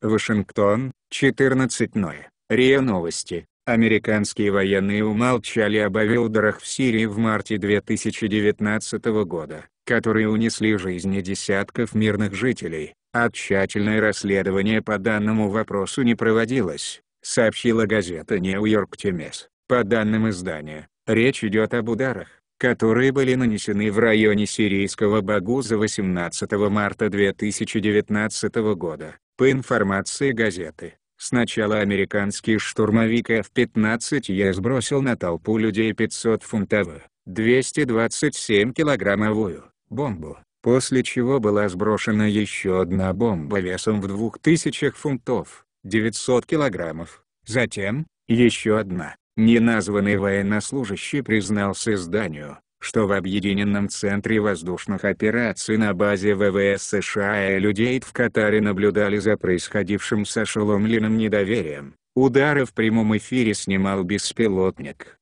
Вашингтон, 14.00. РИА Новости. Американские военные умолчали об авиаударах в Сирии в марте 2019 года, которые унесли жизни десятков мирных жителей, а тщательное расследование по данному вопросу не проводилось, сообщила газета Нью-Йорк Тимес. По данным издания, речь идет об ударах, которые были нанесены в районе сирийского Багуза 18 марта 2019 года. По информации газеты, сначала американский штурмовик F-15 я сбросил на толпу людей 500-фунтовую, 227 килограммовую, бомбу, после чего была сброшена еще одна бомба весом в 2000 фунтов, 900 килограммов, затем, еще одна, неназванный военнослужащий признался изданию, что в Объединенном центре воздушных операций на базе ВВС США и людей в Катаре наблюдали за происходившим с ошеломленным недоверием. Удары в прямом эфире снимал беспилотник.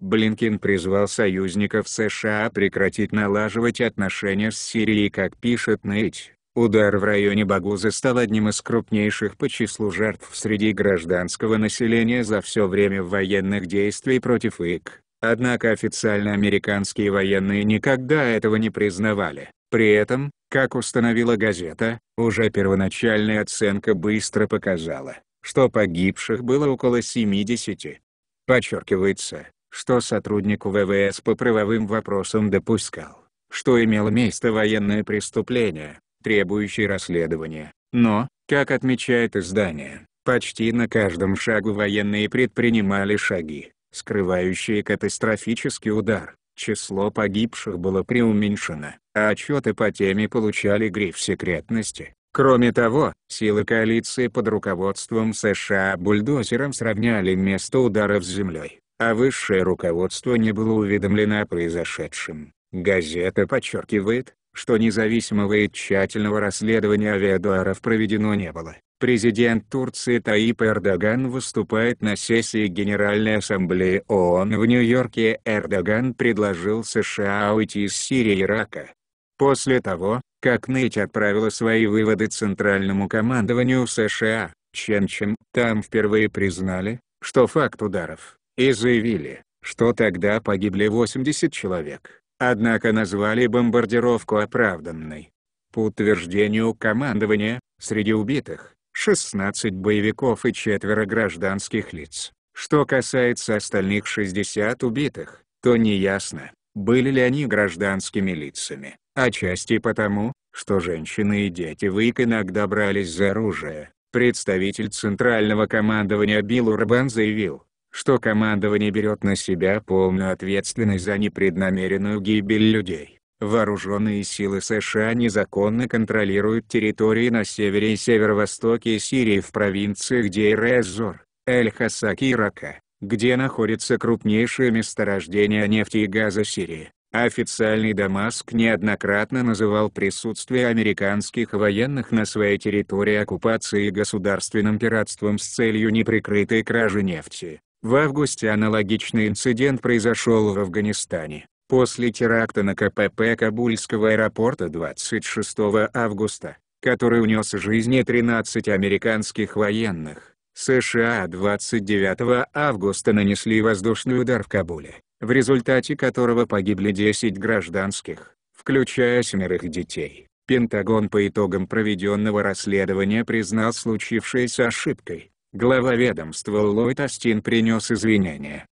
Блинкин призвал союзников США прекратить налаживать отношения с Сирией как пишет Нейт. Удар в районе Багузы стал одним из крупнейших по числу жертв среди гражданского населения за все время военных действий против ИК. Однако официально американские военные никогда этого не признавали. При этом, как установила газета, уже первоначальная оценка быстро показала, что погибших было около 70. Подчеркивается, что сотрудник ВВС по правовым вопросам допускал, что имело место военное преступление, требующее расследования, но, как отмечает издание, почти на каждом шагу военные предпринимали шаги, скрывающие катастрофический удар. Число погибших было преуменьшено, а отчеты по теме получали гриф секретности. Кроме того, силы коалиции под руководством США бульдозером сравняли место ударов с землей, а высшее руководство не было уведомлено о произошедшем. Газета подчеркивает, что независимого и тщательного расследования авиадуаров проведено не было. Президент Турции Таип Эрдоган выступает на сессии Генеральной Ассамблеи ООН в Нью-Йорке. Эрдоган предложил США уйти из Сирии и Ирака. После того, как Ныть отправила свои выводы Центральному командованию США, Ченчем, там впервые признали, что факт ударов, и заявили, что тогда погибли 80 человек. Однако назвали бомбардировку оправданной. По утверждению командования, среди убитых 16 боевиков и четверо гражданских лиц. Что касается остальных 60 убитых, то неясно, были ли они гражданскими лицами, отчасти потому, что женщины и дети ВИК иногда брались за оружие. Представитель Центрального командования Билл Урбан заявил, что командование берет на себя полную ответственность за непреднамеренную гибель людей. Вооруженные силы США незаконно контролируют территории на севере и северо-востоке Сирии в провинциях дейр эз Эль-Хасак и Рака, где находятся крупнейшие месторождения нефти и газа Сирии. Официальный Дамаск неоднократно называл присутствие американских военных на своей территории оккупацией и государственным пиратством с целью неприкрытой кражи нефти. В августе аналогичный инцидент произошел в Афганистане. После теракта на КПП Кабульского аэропорта 26 августа, который унес жизни 13 американских военных, США 29 августа нанесли воздушный удар в Кабуле, в результате которого погибли 10 гражданских, включая семерых детей. Пентагон по итогам проведенного расследования признал случившееся ошибкой, Глава ведомства Ллойд Астин принес извинения.